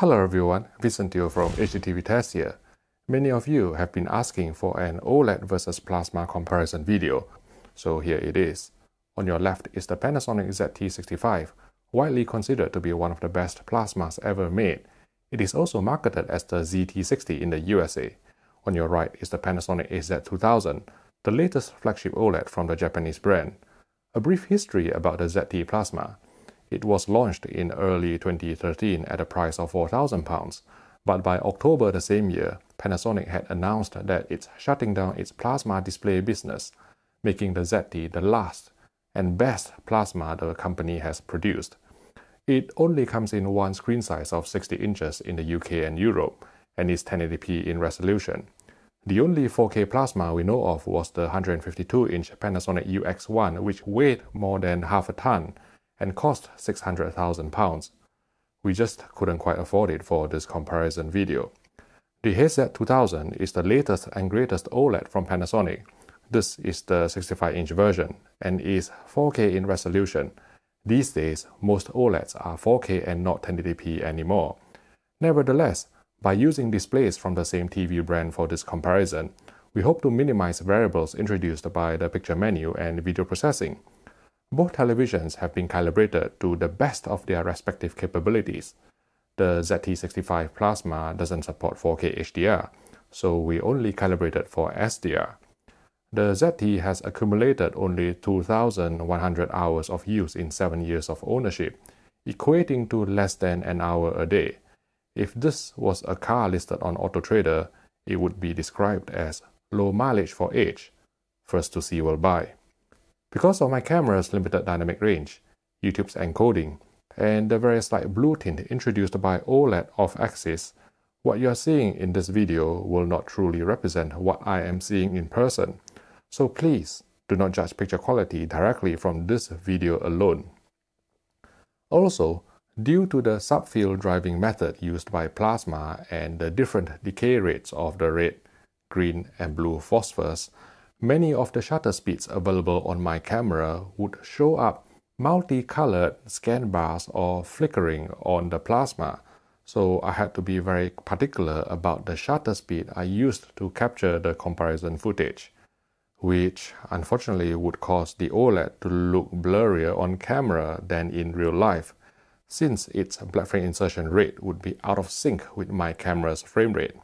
Hello everyone, Vincent Teo from HDTV Test here. Many of you have been asking for an OLED versus plasma comparison video, so here it is. On your left is the Panasonic ZT65, widely considered to be one of the best plasmas ever made. It is also marketed as the ZT60 in the USA. On your right is the Panasonic AZ2000, the latest flagship OLED from the Japanese brand. A brief history about the ZT plasma. It was launched in early 2013 at a price of £4,000, but by October the same year, Panasonic had announced that it's shutting down its plasma display business, making the ZT the last and best plasma the company has produced. It only comes in one screen size of 60 inches in the UK and Europe, and is 1080p in resolution. The only 4K plasma we know of was the 152-inch Panasonic UX1, which weighed more than half a ton and cost £600,000. We just couldn't quite afford it for this comparison video. The Headset 2000 is the latest and greatest OLED from Panasonic. This is the 65-inch version and is 4K in resolution. These days, most OLEDs are 4K and not 1080p anymore. Nevertheless, by using displays from the same TV brand for this comparison, we hope to minimize variables introduced by the picture menu and video processing. Both televisions have been calibrated to the best of their respective capabilities. The ZT65 Plasma doesn't support 4K HDR, so we only calibrated for SDR. The ZT has accumulated only 2,100 hours of use in 7 years of ownership, equating to less than an hour a day. If this was a car listed on AutoTrader, it would be described as low mileage for age, first to see will buy. Because of my camera's limited dynamic range, YouTube's encoding, and the very slight blue tint introduced by OLED off-axis, what you are seeing in this video will not truly represent what I am seeing in person. So please, do not judge picture quality directly from this video alone. Also, due to the subfield driving method used by plasma and the different decay rates of the red, green and blue phosphors, many of the shutter speeds available on my camera would show up multicolored scan bars or flickering on the plasma, so I had to be very particular about the shutter speed I used to capture the comparison footage, which unfortunately would cause the OLED to look blurrier on camera than in real life, since its black frame insertion rate would be out of sync with my camera's frame rate.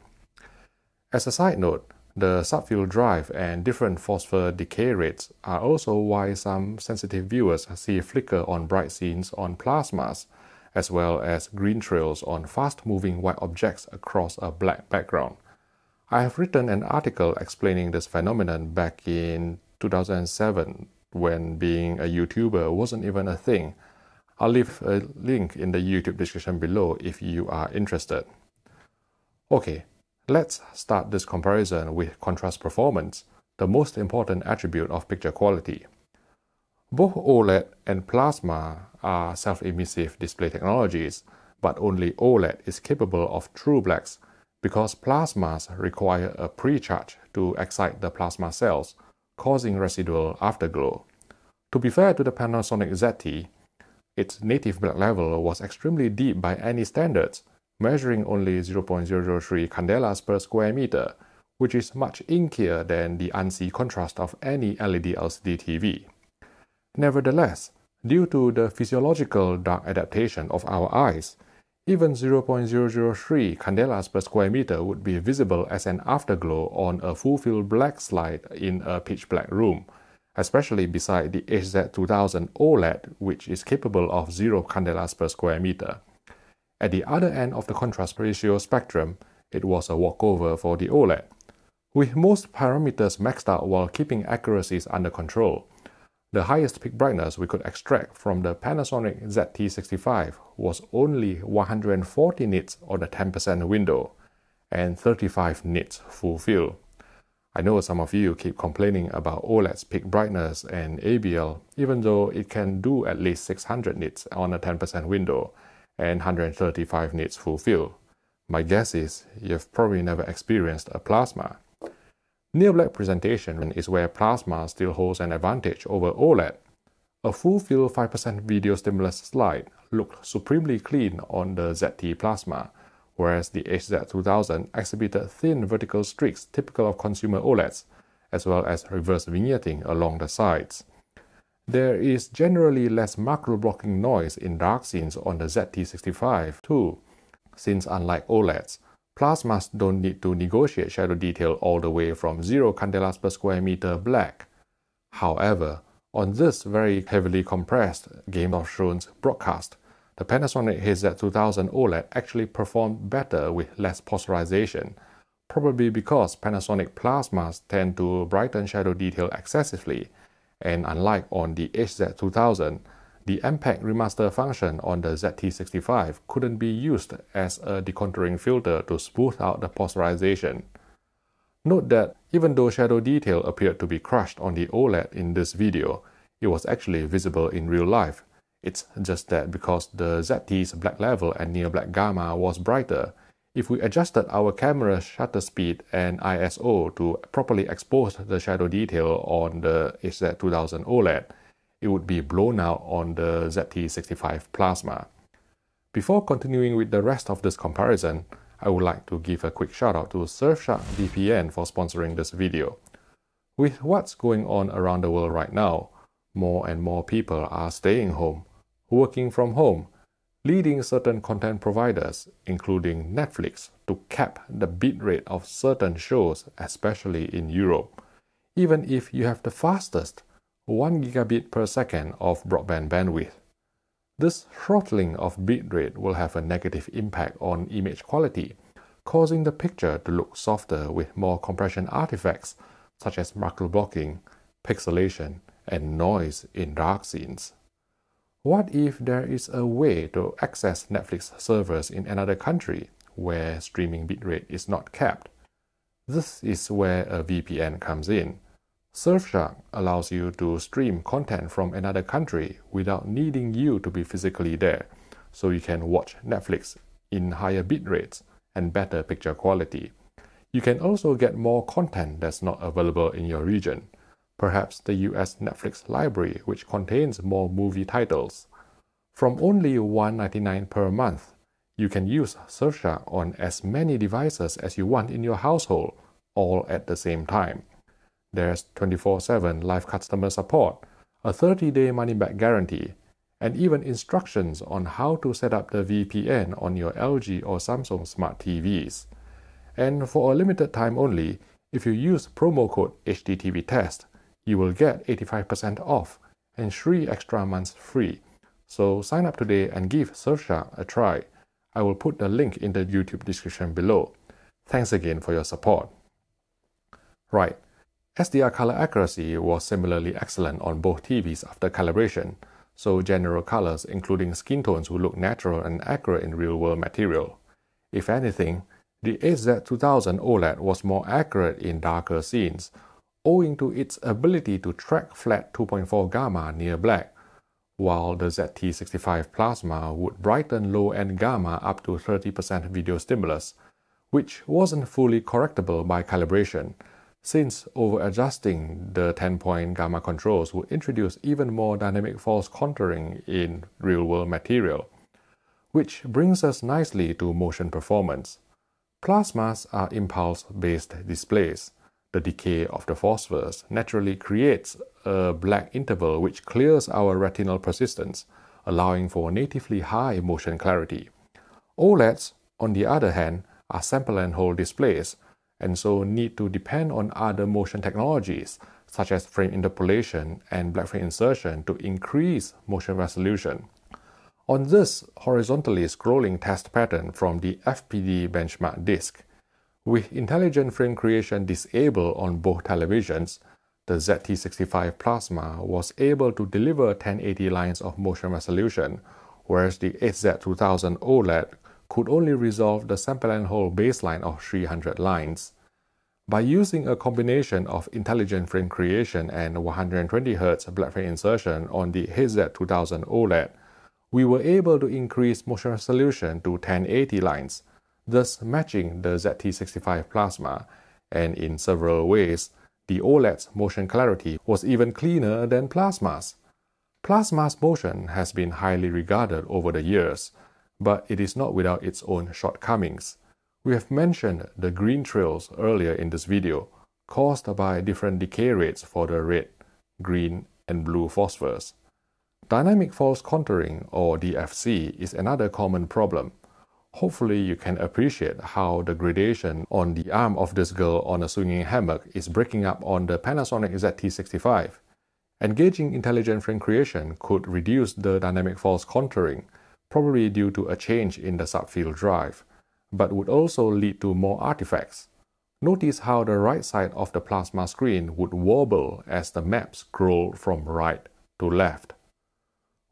As a side note, the subfield drive and different phosphor decay rates are also why some sensitive viewers see flicker on bright scenes on plasmas, as well as green trails on fast-moving white objects across a black background. I have written an article explaining this phenomenon back in 2007 when being a YouTuber wasn't even a thing. I'll leave a link in the YouTube description below if you are interested. Okay, Let's start this comparison with contrast performance, the most important attribute of picture quality. Both OLED and plasma are self-emissive display technologies, but only OLED is capable of true blacks because plasmas require a pre-charge to excite the plasma cells, causing residual afterglow. To be fair to the Panasonic ZT, its native black level was extremely deep by any standards, measuring only 0.003 candelas per square meter, which is much inkier than the ANSI contrast of any LED LCD TV. Nevertheless, due to the physiological dark adaptation of our eyes, even 0.003 candelas per square meter would be visible as an afterglow on a full-field black slide in a pitch-black room, especially beside the HZ2000 OLED, which is capable of 0 candelas per square meter. At the other end of the contrast ratio spectrum, it was a walkover for the OLED. With most parameters maxed out while keeping accuracies under control, the highest peak brightness we could extract from the Panasonic ZT65 was only 140 nits on a 10% window and 35 nits full fill. I know some of you keep complaining about OLED's peak brightness and ABL, even though it can do at least 600 nits on a 10% window and 135 needs fulfilled. My guess is you've probably never experienced a plasma. Near-black presentation is where plasma still holds an advantage over OLED. A full field 5% video stimulus slide looked supremely clean on the ZT plasma, whereas the HZ2000 exhibited thin vertical streaks typical of consumer OLEDs, as well as reverse vignetting along the sides. There is generally less macro blocking noise in dark scenes on the ZT65 too, since unlike OLEDs, plasmas don't need to negotiate shadow detail all the way from 0 candelas per square meter black. However, on this very heavily compressed Game of Thrones broadcast, the Panasonic HZ2000 OLED actually performed better with less posterization, probably because Panasonic plasmas tend to brighten shadow detail excessively, and unlike on the HZ2000, the MPEG remaster function on the ZT65 couldn't be used as a decontouring filter to smooth out the posterization. Note that even though shadow detail appeared to be crushed on the OLED in this video, it was actually visible in real life. It's just that because the ZT's black level and near black gamma was brighter, if we adjusted our camera shutter speed and ISO to properly expose the shadow detail on the HZ2000 OLED, it would be blown out on the ZT65 Plasma. Before continuing with the rest of this comparison, I would like to give a quick shout out to Surfshark VPN for sponsoring this video. With what's going on around the world right now, more and more people are staying home, working from home, leading certain content providers, including Netflix, to cap the bitrate of certain shows, especially in Europe, even if you have the fastest 1 gigabit per second of broadband bandwidth. This throttling of bitrate will have a negative impact on image quality, causing the picture to look softer with more compression artifacts such as macro blocking, pixelation, and noise in dark scenes. What if there is a way to access Netflix servers in another country where streaming bitrate is not capped? This is where a VPN comes in. Surfshark allows you to stream content from another country without needing you to be physically there, so you can watch Netflix in higher bit rates and better picture quality. You can also get more content that's not available in your region perhaps the US Netflix library, which contains more movie titles. From only $1.99 per month, you can use Sersha on as many devices as you want in your household, all at the same time. There's 24 7 live customer support, a 30 day money back guarantee, and even instructions on how to set up the VPN on your LG or Samsung smart TVs. And for a limited time only, if you use promo code HDTVTEST, you will get 85% off and 3 extra months free. So sign up today and give Surfshark a try. I will put the link in the YouTube description below. Thanks again for your support. Right, SDR color accuracy was similarly excellent on both TVs after calibration, so general colors including skin tones will look natural and accurate in real-world material. If anything, the AZ2000 OLED was more accurate in darker scenes, owing to its ability to track flat 2.4 gamma near black, while the ZT65 plasma would brighten low-end gamma up to 30% video stimulus, which wasn't fully correctable by calibration, since over-adjusting the 10-point gamma controls would introduce even more dynamic false contouring in real-world material. Which brings us nicely to motion performance. Plasmas are impulse-based displays, the decay of the phosphorus naturally creates a black interval which clears our retinal persistence, allowing for natively high motion clarity. OLEDs, on the other hand, are sample and hold displays, and so need to depend on other motion technologies such as frame interpolation and black frame insertion to increase motion resolution. On this horizontally scrolling test pattern from the FPD benchmark disk, with intelligent frame creation disabled on both televisions, the ZT65 Plasma was able to deliver 1080 lines of motion resolution, whereas the HZ2000 OLED could only resolve the sample and hold baseline of 300 lines. By using a combination of intelligent frame creation and 120Hz black frame insertion on the HZ2000 OLED, we were able to increase motion resolution to 1080 lines, thus matching the ZT65 plasma, and in several ways, the OLED's motion clarity was even cleaner than plasma's. Plasma's motion has been highly regarded over the years, but it is not without its own shortcomings. We have mentioned the green trails earlier in this video, caused by different decay rates for the red, green, and blue phosphors. Dynamic false contouring, or DFC, is another common problem, Hopefully, you can appreciate how the gradation on the arm of this girl on a swinging hammock is breaking up on the Panasonic ZT65. Engaging intelligent frame creation could reduce the dynamic false contouring, probably due to a change in the subfield drive, but would also lead to more artifacts. Notice how the right side of the plasma screen would wobble as the map scrolled from right to left.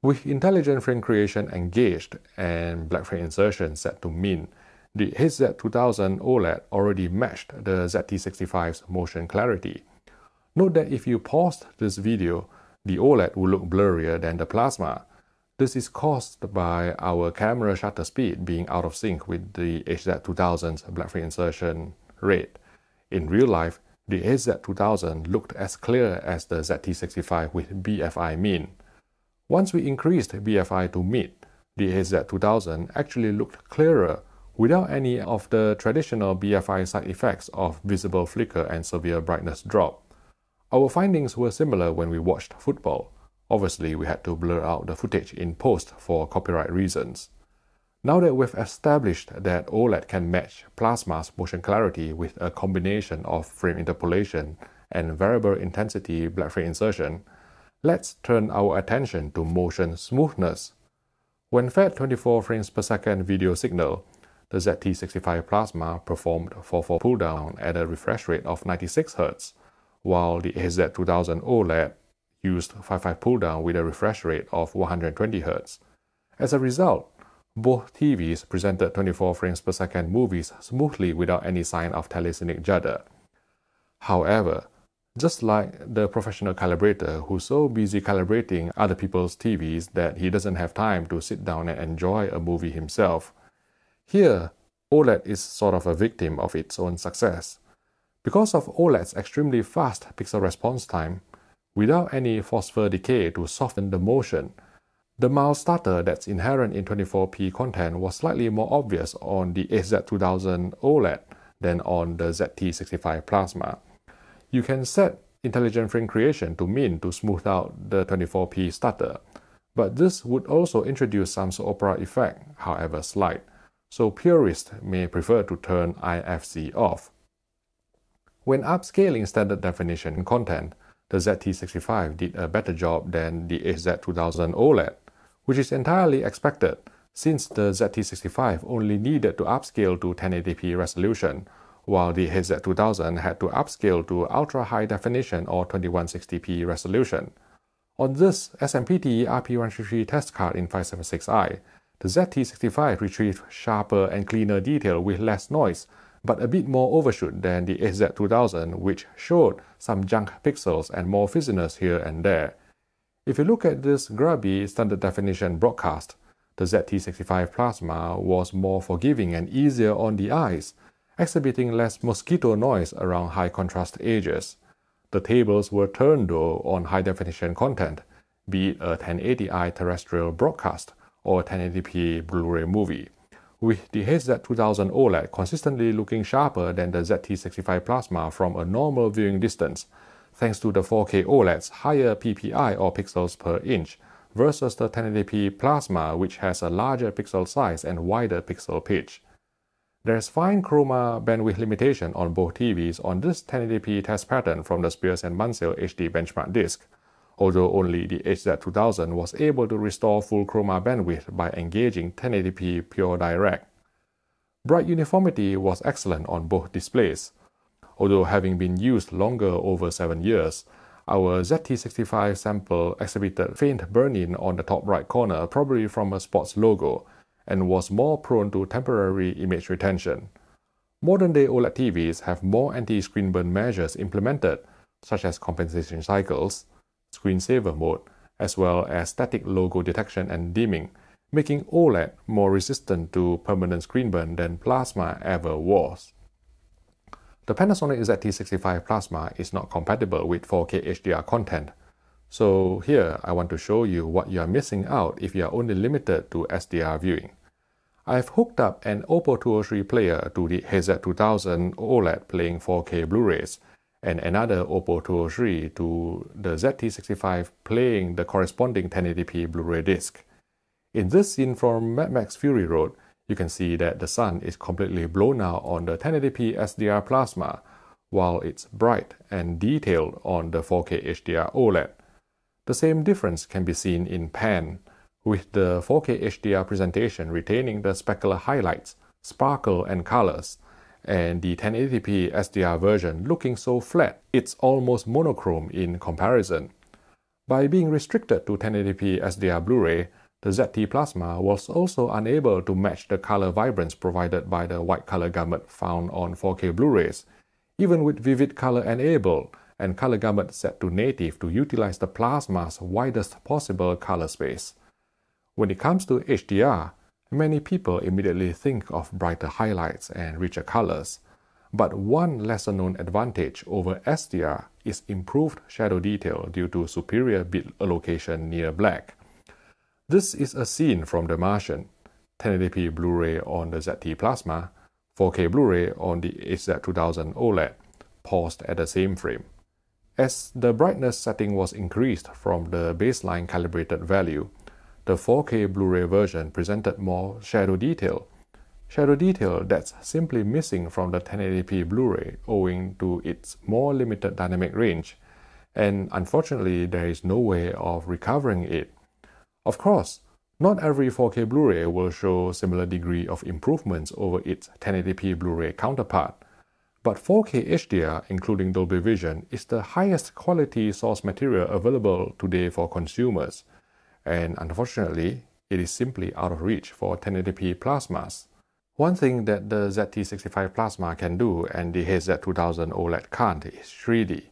With intelligent frame creation engaged and black frame insertion set to min, the HZ 2000 OLED already matched the ZT65's motion clarity. Note that if you paused this video, the OLED will look blurrier than the plasma. This is caused by our camera shutter speed being out of sync with the HZ2000's black frame insertion rate. In real life, the HZ2000 looked as clear as the ZT65 with BFI min. Once we increased BFI to mid, the AZ2000 actually looked clearer without any of the traditional BFI side effects of visible flicker and severe brightness drop. Our findings were similar when we watched football. Obviously, we had to blur out the footage in post for copyright reasons. Now that we've established that OLED can match plasma's motion clarity with a combination of frame interpolation and variable intensity black frame insertion, Let's turn our attention to motion smoothness. When fed 24 frames per second video signal, the ZT65 Plasma performed 4.4 pull-down at a refresh rate of 96 Hz, while the AZ2000 OLED used 5.5 pull-down with a refresh rate of 120 Hz. As a result, both TVs presented 24 frames per second movies smoothly without any sign of telecinic judder. However, just like the professional calibrator who's so busy calibrating other people's TVs that he doesn't have time to sit down and enjoy a movie himself. Here, OLED is sort of a victim of its own success. Because of OLED's extremely fast pixel response time, without any phosphor decay to soften the motion, the mild stutter that's inherent in 24p content was slightly more obvious on the AZ2000 OLED than on the ZT65 Plasma. You can set intelligent frame creation to mean to smooth out the 24p stutter, but this would also introduce some opera effect, however slight, so purists may prefer to turn IFC off. When upscaling standard definition content, the ZT65 did a better job than the az 2000 OLED, which is entirely expected since the ZT65 only needed to upscale to 1080p resolution while the Hz 2000 had to upscale to ultra-high definition or 2160p resolution. On this SMPTE RP133 test card in 576i, the ZT65 retrieved sharper and cleaner detail with less noise, but a bit more overshoot than the Hz 2000 which showed some junk pixels and more fizziness here and there. If you look at this grubby standard definition broadcast, the ZT65 Plasma was more forgiving and easier on the eyes, exhibiting less mosquito noise around high contrast edges. The tables were turned on high definition content, be it a 1080i terrestrial broadcast or 1080p Blu ray movie, with the HZ2000 OLED consistently looking sharper than the ZT65 plasma from a normal viewing distance, thanks to the 4K OLED's higher PPI or pixels per inch versus the 1080p plasma which has a larger pixel size and wider pixel pitch. There's fine chroma bandwidth limitation on both TVs on this 1080p test pattern from the Spears and Munsell HD benchmark disc, although only the HZ2000 was able to restore full chroma bandwidth by engaging 1080p pure direct. Bright uniformity was excellent on both displays, although having been used longer over 7 years, our ZT65 sample exhibited faint burn-in on the top right corner, probably from a sports logo, and was more prone to temporary image retention. Modern day OLED TVs have more anti screen burn measures implemented, such as compensation cycles, screensaver mode, as well as static logo detection and dimming, making OLED more resistant to permanent screen burn than plasma ever was. The Panasonic ZT65 plasma is not compatible with 4K HDR content, so here I want to show you what you are missing out if you are only limited to SDR viewing. I've hooked up an Oppo 203 player to the HZ2000 OLED playing 4K Blu-rays, and another Oppo 203 to the ZT65 playing the corresponding 1080p Blu-ray disc. In this scene from Mad Max Fury Road, you can see that the sun is completely blown out on the 1080p SDR plasma, while it's bright and detailed on the 4K HDR OLED. The same difference can be seen in Pan, with the 4K HDR presentation retaining the specular highlights, sparkle and colors, and the 1080p SDR version looking so flat it's almost monochrome in comparison. By being restricted to 1080p SDR Blu-ray, the ZT Plasma was also unable to match the color vibrance provided by the white color gamut found on 4K Blu-rays. Even with Vivid Color enabled, and color gamut set to native to utilize the plasma's widest possible color space. When it comes to HDR, many people immediately think of brighter highlights and richer colors. But one lesser known advantage over SDR is improved shadow detail due to superior bit allocation near black. This is a scene from The Martian, 1080p Blu-ray on the ZT Plasma, 4K Blu-ray on the HZ2000 OLED, paused at the same frame. As the brightness setting was increased from the baseline calibrated value, the 4K Blu-ray version presented more shadow detail. Shadow detail that's simply missing from the 1080p Blu-ray owing to its more limited dynamic range, and unfortunately there is no way of recovering it. Of course, not every 4K Blu-ray will show similar degree of improvements over its 1080p Blu-ray counterpart. But 4K HDR, including Dolby Vision, is the highest quality source material available today for consumers, and unfortunately, it is simply out of reach for 1080p plasmas. One thing that the ZT65 plasma can do and the HZ2000 OLED can't is 3D,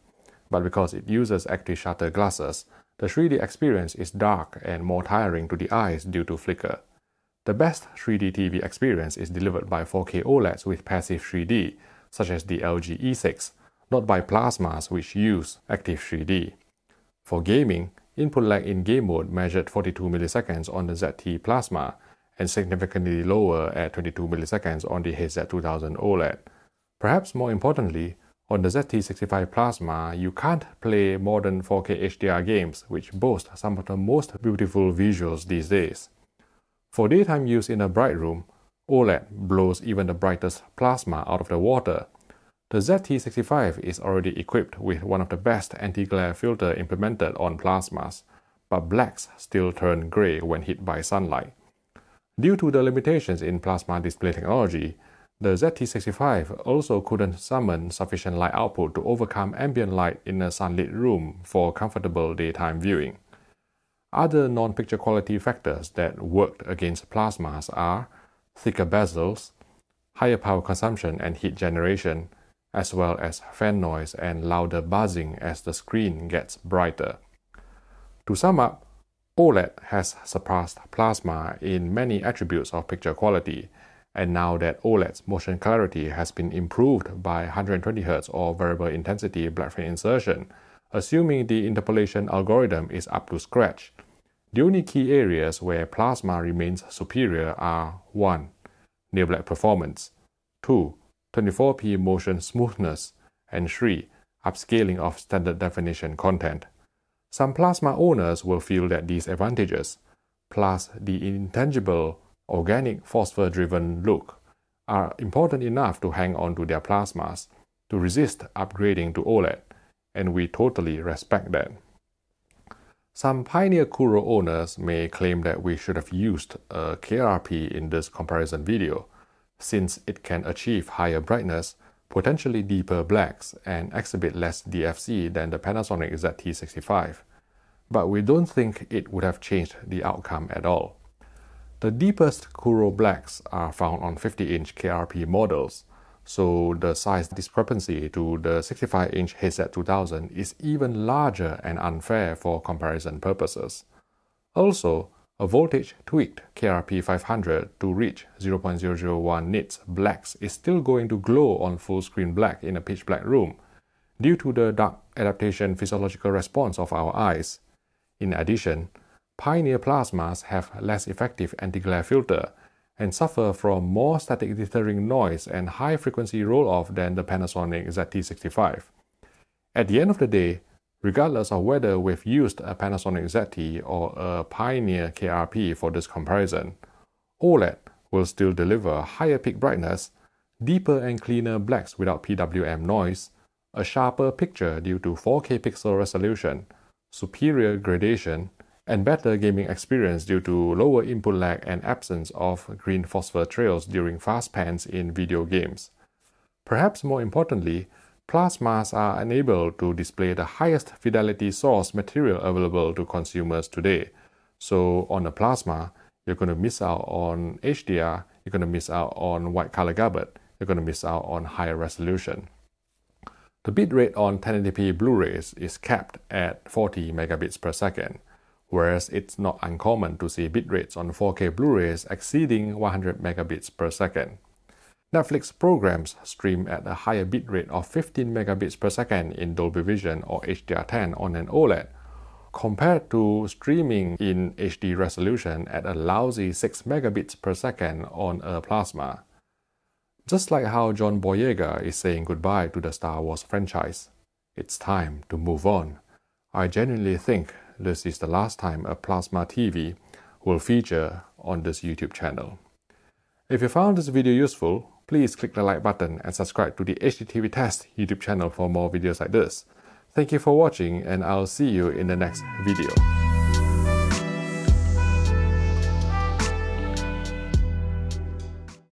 but because it uses active shutter glasses, the 3D experience is dark and more tiring to the eyes due to flicker. The best 3D TV experience is delivered by 4K OLEDs with passive 3D, such as the LG E6, not by plasmas which use Active 3D. For gaming, input lag in game mode measured 42 milliseconds on the ZT plasma and significantly lower at 22 milliseconds on the HZ2000 OLED. Perhaps more importantly, on the ZT65 plasma, you can't play modern 4K HDR games, which boast some of the most beautiful visuals these days. For daytime use in a bright room, OLED blows even the brightest plasma out of the water. The ZT65 is already equipped with one of the best anti-glare filter implemented on plasmas, but blacks still turn grey when hit by sunlight. Due to the limitations in plasma display technology, the ZT65 also couldn't summon sufficient light output to overcome ambient light in a sunlit room for comfortable daytime viewing. Other non-picture quality factors that worked against plasmas are thicker bezels, higher power consumption and heat generation, as well as fan noise and louder buzzing as the screen gets brighter. To sum up, OLED has surpassed plasma in many attributes of picture quality, and now that OLED's motion clarity has been improved by 120Hz or variable intensity backlight insertion, assuming the interpolation algorithm is up to scratch, the only key areas where plasma remains superior are one near Nail-black performance, 2. 24p motion smoothness, and 3. Upscaling of standard definition content. Some plasma owners will feel that these advantages, plus the intangible organic phosphor-driven look, are important enough to hang on to their plasmas to resist upgrading to OLED, and we totally respect that. Some Pioneer Kuro owners may claim that we should have used a KRP in this comparison video, since it can achieve higher brightness, potentially deeper blacks, and exhibit less DFC than the Panasonic ZT65. But we don't think it would have changed the outcome at all. The deepest Kuro blacks are found on 50-inch KRP models, so the size discrepancy to the 65-inch headset 2000 is even larger and unfair for comparison purposes. Also, a voltage tweaked KRP 500 to reach 0.001 nits blacks is still going to glow on full screen black in a pitch black room due to the dark adaptation physiological response of our eyes. In addition, Pioneer plasmas have less effective anti-glare filter and suffer from more static dithering noise and high frequency roll-off than the Panasonic ZT65. At the end of the day, regardless of whether we've used a Panasonic ZT or a Pioneer KRP for this comparison, OLED will still deliver higher peak brightness, deeper and cleaner blacks without PWM noise, a sharper picture due to 4K pixel resolution, superior gradation, and better gaming experience due to lower input lag and absence of green phosphor trails during fast pans in video games. Perhaps more importantly, plasmas are unable to display the highest fidelity source material available to consumers today. So on a plasma, you're going to miss out on HDR, you're going to miss out on white color garbage, you're going to miss out on higher resolution. The bitrate on 1080p Blu-rays is capped at 40 megabits per second whereas it's not uncommon to see bit rates on 4K Blu-rays exceeding 100 megabits per second. Netflix programs stream at a higher bit rate of 15 megabits per second in Dolby Vision or HDR10 on an OLED, compared to streaming in HD resolution at a lousy 6 megabits per second on a plasma. Just like how John Boyega is saying goodbye to the Star Wars franchise, it's time to move on. I genuinely think this is the last time a plasma TV will feature on this YouTube channel. If you found this video useful, please click the like button and subscribe to the HDTV Test YouTube channel for more videos like this. Thank you for watching and I'll see you in the next video.